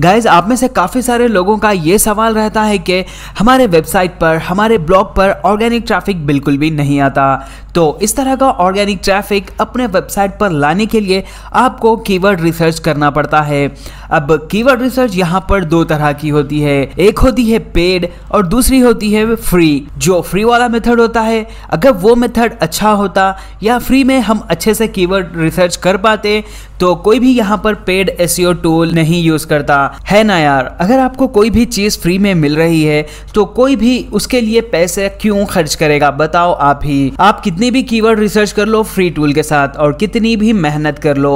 Guys आप में से काफ़ी सारे लोगों का ये सवाल रहता है कि हमारे वेबसाइट पर हमारे ब्लॉग पर ऑर्गेनिक ट्रैफिक बिल्कुल भी नहीं आता तो इस तरह का ऑर्गेनिक ट्रैफिक अपने वेबसाइट पर लाने के लिए आपको कीवर्ड रिसर्च करना पड़ता है अब कीवर्ड रिसर्च यहाँ पर दो तरह की होती है एक होती है पेड और दूसरी होती है फ्री जो फ्री वाला मेथड होता है अगर वो मेथड अच्छा होता या फ्री में हम अच्छे से कीवर्ड रिसर्च कर पाते तो कोई भी यहाँ पर पेड एस टूल नहीं यूज करता है ना यार अगर आपको कोई भी चीज फ्री में मिल रही है तो कोई भी उसके लिए पैसे क्यों खर्च करेगा बताओ आप ही आप कितनी भी कीवर्ड रिसर्च कर लो फ्री टूल के साथ और कितनी भी मेहनत कर लो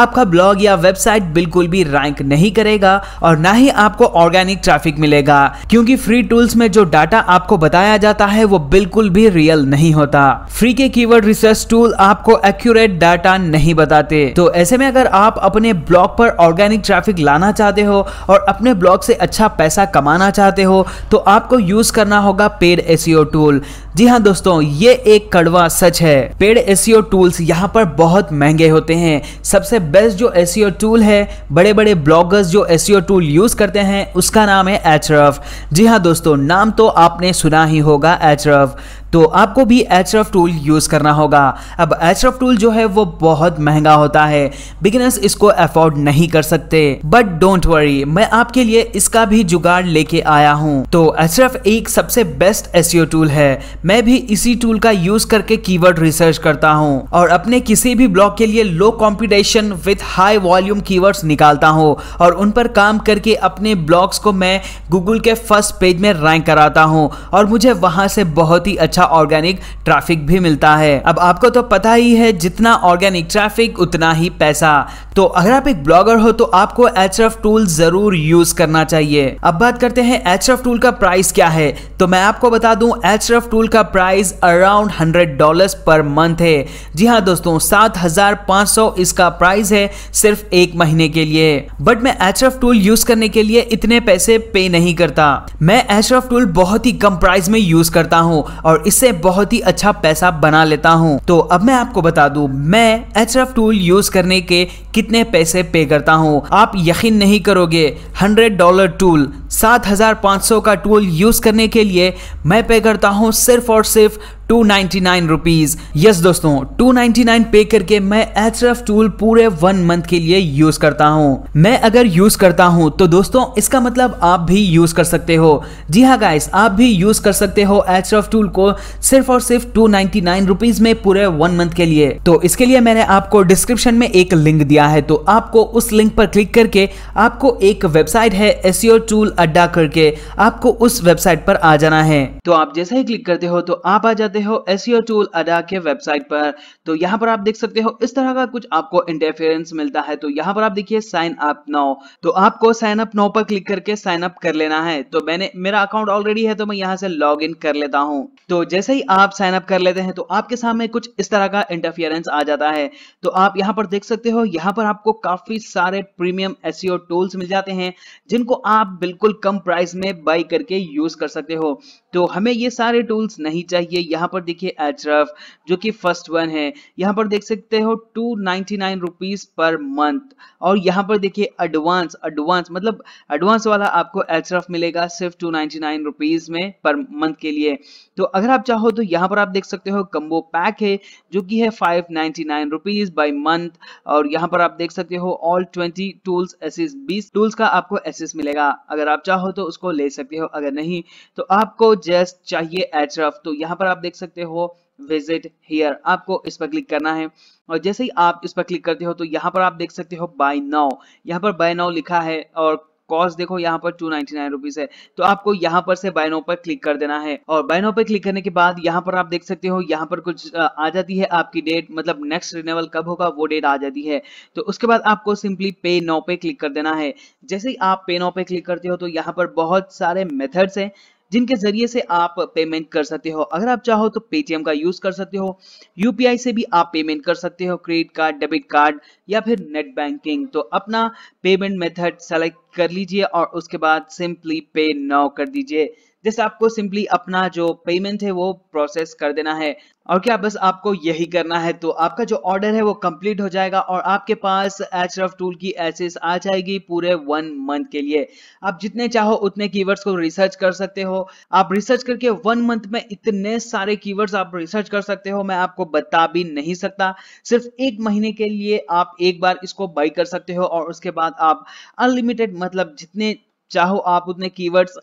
आपका ब्लॉग या वेबसाइट बिल्कुल भी रैंक नहीं करेगा और ना ही आपको ऑर्गेनिक ट्रैफिक मिलेगा क्योंकि फ्री टूल्स में जो डाटा आपको बताया जाता है वो बिल्कुल भी रियल नहीं होता फ्री के कीवर्ड रिसर्च टूल आपको एक्यूरेट डाटा नहीं बताते तो ऐसे में में अगर आप अपने ब्लॉग पर ऑर्गेनिक ट्रैफिक लाना चाहते हो और अपने ब्लॉग से अच्छा पैसा कमाना चाहते हो तो आपको यूज़ करना होगा पेड एस e टूल जी हाँ दोस्तों ये एक कड़वा सच है पेड एस e टूल्स यहाँ पर बहुत महंगे होते हैं सबसे बेस्ट जो एस e टूल है बड़े बड़े ब्लॉगर्स जो एस टूल यूज़ करते हैं उसका नाम है एचरफ जी हाँ दोस्तों नाम तो आपने सुना ही होगा एचरफ तो आपको भी एच टूल यूज़ करना होगा अब एच टूल जो है वो बहुत महंगा होता है बिगिनर्स इसको अफोर्ड नहीं कर सकते बट डोंट वरी मैं आपके लिए इसका भी जुगाड़ लेके आया हूँ तो एच एक सबसे बेस्ट एस टूल है मैं भी इसी टूल का यूज करके कीवर्ड रिसर्च करता हूँ और अपने किसी भी ब्लॉग के लिए low competition with high volume keywords निकालता हूँ और उन पर काम करके अपने ब्लॉग्स को मैं गूगल के फर्स्ट पेज में रैंक कराता हूँ और मुझे वहाँ से बहुत ही अच्छा ऑर्गेनिक ट्रैफिक भी मिलता है अब आपको तो पता ही है जितना ऑर्गेनिक ट्रैफिक उतना ही पैसा तो अगर आप एक ब्लॉगर हो तो आपको एच टूल जरूर यूज करना चाहिए अब बात करते हैं एच टूल का प्राइस क्या है तो मैं आपको बता दूं एच टूल का price around hundred dollar per month है जी हाँ दोस्तों सात हजार पाँच सौ इसका प्राइस है सिर्फ एक महीने के लिए बट मैं एच टूल यूज करने के लिए इतने पैसे पे नहीं करता मैं एच टूल बहुत ही कम प्राइस में यूज करता हूँ और इससे बहुत ही अच्छा पैसा बना लेता हूँ तो अब मैं आपको बता दू मैं एच टूल यूज करने के कितने पैसे पे करता हूँ आप यकीन नहीं करोगे हंड्रेड डॉलर टूल 7500 का टूल यूज करने के लिए मैं पे करता हूँ सिर्फ और सिर्फ two ninety nine rupees yes दोस्तों टू नाइन पे करके मैं एच टूल पूरे वन मंथ के लिए यूज करता हूँ मैं अगर यूज करता हूँ तो दोस्तों इसका मतलब आप भी यूज कर सकते हो जी हाँ गाइस आप भी यूज कर सकते हो एच टूल को सिर्फ और सिर्फ टू नाइन्टी नाइन रुपीज में पूरे वन मंथ के लिए तो इसके लिए मैंने आपको डिस्क्रिप्शन में एक लिंक दिया है तो आपको उस लिंक पर क्लिक करके आपको एक वेबसाइट है एसियो e टूल अड्डा करके आपको उस वेबसाइट पर आ जाना है तो आप जैसे ही क्लिक करते हो तो आप आ जाते हो एस टूल e अड्डा के वेबसाइट पर तो यहाँ पर आप देख सकते हो इस तरह का कुछ आपको इंटरफेरेंस मिलता है तो यहाँ पर आप देखिए साइन अप नाउ तो आपको साइन अप नाउ पर क्लिक करके साइन अप कर लेना है तो मैंने मेरा अकाउंट ऑलरेडी है तो मैं यहाँ से लॉग इन कर लेता हूँ तो जैसे ही आप साइन अप कर लेते हैं तो आपके सामने कुछ इस तरह का इंटरफियरेंस आ जाता है तो आप यहाँ पर देख सकते हो यहाँ पर आपको काफी सारे प्रीमियम एसियो टूल्स मिल जाते हैं जिनको आप बिल्कुल बिल्कुल कम प्राइस में बाई करके यूज कर सकते हो तो हमें ये सारे टूल्स नहीं चाहिए यहाँ पर देखिए एचरफ जो कि फर्स्ट वन है यहाँ पर देख सकते हो two ninety nine rupees per month और यहाँ पर देखिए एडवांस एडवांस मतलब एडवांस वाला आपको एचरफ मिलेगा सिर्फ टू नाइनटी नाइन रुपीज में पर मंथ के लिए तो अगर आप चाहो तो यहाँ पर आप देख सकते हो कम्बो पैक है जो कि है five ninety nine rupees by month और यहाँ पर आप देख सकते हो ऑल ट्वेंटी टूल्स एसिस बीस टूल्स का आपको एसिस मिलेगा अगर आप आप चाहो तो उसको ले सकते हो अगर नहीं तो आपको जस्ट चाहिए एचरफ तो यहाँ पर आप देख सकते हो विजिट हियर आपको इस पर क्लिक करना है और जैसे ही आप इस पर क्लिक करते हो तो यहाँ पर आप देख सकते हो बाय नाउ यहाँ पर बाय नाउ लिखा है और कॉस्ट देखो यहाँ पर टू नाइनटी है तो आपको यहाँ पर से बाइनो पर क्लिक कर देना है और बाइनो पर क्लिक करने के बाद यहाँ पर आप देख सकते हो यहाँ पर कुछ आ जाती है आपकी डेट मतलब नेक्स्ट रिन्यूअल कब होगा वो डेट आ जाती है तो उसके बाद आपको सिंपली पे नो पे क्लिक कर देना है जैसे ही आप पे नो पे क्लिक करते हो तो यहाँ पर बहुत सारे मेथड्स हैं जिनके जरिए से आप पेमेंट कर सकते हो अगर आप चाहो तो पेटीएम का यूज कर सकते हो यूपीआई से भी आप पेमेंट कर सकते हो क्रेडिट कार्ड डेबिट कार्ड या फिर नेट बैंकिंग तो अपना पेमेंट मेथड सेलेक्ट कर लीजिए और उसके बाद सिंपली पे नाउ कर दीजिए जैसे आपको सिंपली अपना जो पेमेंट है वो प्रोसेस कर देना है और क्या बस आपको यही करना है तो आपका जो ऑर्डर है वो कंप्लीट हो जाएगा और आपके पास एच टूल की एसेस आ जाएगी पूरे वन मंथ के लिए आप जितने चाहो उतने कीवर्ड्स को रिसर्च कर सकते हो आप रिसर्च करके वन मंथ में इतने सारे कीवर्ड्स आप रिसर्च कर सकते हो मैं आपको बता भी नहीं सकता सिर्फ एक महीने के लिए आप एक बार इसको बाई कर सकते हो और उसके बाद आप अनलिमिटेड मतलब जितने चाहो आप उतने कीवर्ड्स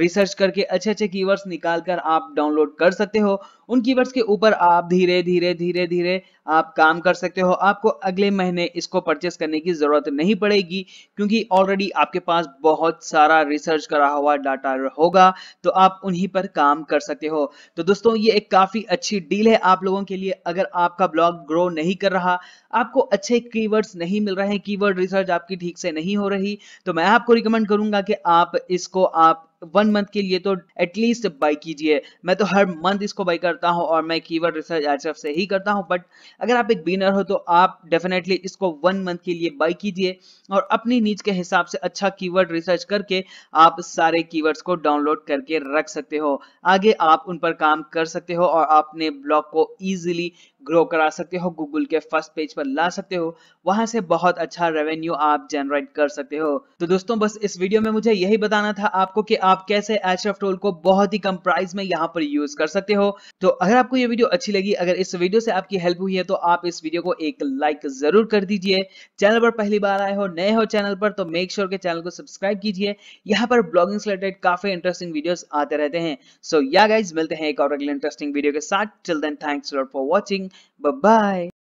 रिसर्च करके अच्छे अच्छे कीवर्ड्स निकाल कर आप डाउनलोड कर सकते हो उन कीवर्ड्स के ऊपर आप धीरे धीरे धीरे धीरे आप काम कर सकते हो आपको अगले महीने इसको परचेस करने की ज़रूरत नहीं पड़ेगी क्योंकि ऑलरेडी आपके पास बहुत सारा रिसर्च करा हुआ डाटा होगा तो आप उन्हीं पर काम कर सकते हो तो दोस्तों ये एक काफ़ी अच्छी डील है आप लोगों के लिए अगर आपका ब्लॉग ग्रो नहीं कर रहा आपको अच्छे कीवर्ड्स नहीं मिल रहे हैं कीवर्ड रिसर्च आपकी ठीक से नहीं हो रही तो मैं आपको रिकमेंड करूंगा कि आप इसको आप वन मंथ के लिए तो एटलीस्ट बाई कीजिए मैं तो हर मंथ इसको बाई करता हूँ और मैं कीवर्ड रिसर्च एचएफ से ही करता हूँ बट अगर आप एक बिनर हो तो आप डेफिनेटली इसको वन मंथ के लिए बाई कीजिए और अपनी नीच के हिसाब से अच्छा कीवर्ड रिसर्च करके आप सारे कीवर्ड्स को डाउनलोड करके रख सकते हो आगे आप उन पर काम कर सकते हो और अपने ब्लॉग को ईजिली ग्रो करा सकते हो गूगल के फर्स्ट पेज पर ला सकते हो वहां से बहुत अच्छा रेवेन्यू आप जनरेट कर सकते हो तो दोस्तों बस इस वीडियो में मुझे यही बताना था आपको कि आप कैसे एच टोल को बहुत ही कम प्राइस में यहाँ पर यूज कर सकते हो तो अगर आपको ये वीडियो अच्छी लगी अगर इस वीडियो से आपकी हेल्प हुई है तो आप इस वीडियो को एक लाइक जरूर कर दीजिए चैनल पर पहली बार आए हो नए हो चैनल पर तो मेक श्योर के चैनल को सब्सक्राइब कीजिए यहाँ पर ब्लॉगिंग से रिलेटेड काफी इंटरेस्टिंग वीडियो आते रहते हैं सो या गाइज मिलते हैं एक और अगले इंटरेस्टिंग वीडियो के साथ chill then thanks for watching Bye-bye.